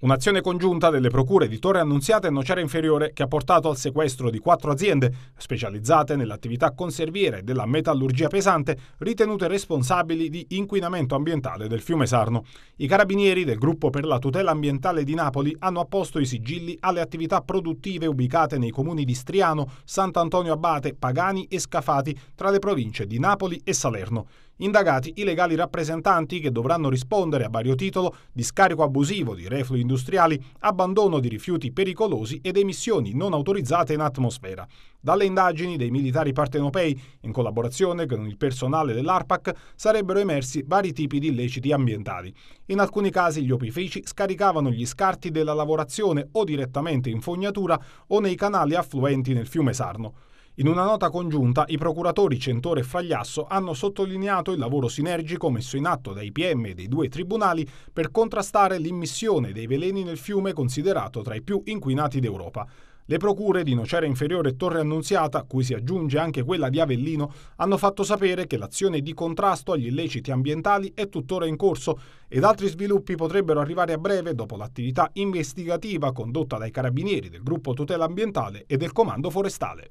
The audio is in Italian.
Un'azione congiunta delle procure di Torre Annunziata e Nocera Inferiore che ha portato al sequestro di quattro aziende specializzate nell'attività conserviera e della metallurgia pesante ritenute responsabili di inquinamento ambientale del fiume Sarno. I carabinieri del gruppo per la tutela ambientale di Napoli hanno apposto i sigilli alle attività produttive ubicate nei comuni di Striano, Sant'Antonio Abate, Pagani e Scafati tra le province di Napoli e Salerno indagati i legali rappresentanti che dovranno rispondere a vario titolo di scarico abusivo di reflui industriali, abbandono di rifiuti pericolosi ed emissioni non autorizzate in atmosfera. Dalle indagini dei militari partenopei, in collaborazione con il personale dell'ARPAC, sarebbero emersi vari tipi di illeciti ambientali. In alcuni casi gli opifici scaricavano gli scarti della lavorazione o direttamente in fognatura o nei canali affluenti nel fiume Sarno. In una nota congiunta, i procuratori Centore e Fragliasso hanno sottolineato il lavoro sinergico messo in atto dai PM e dei due tribunali per contrastare l'immissione dei veleni nel fiume considerato tra i più inquinati d'Europa. Le procure di Nocera Inferiore e Torre Annunziata, cui si aggiunge anche quella di Avellino, hanno fatto sapere che l'azione di contrasto agli illeciti ambientali è tuttora in corso ed altri sviluppi potrebbero arrivare a breve dopo l'attività investigativa condotta dai carabinieri del gruppo tutela ambientale e del comando forestale.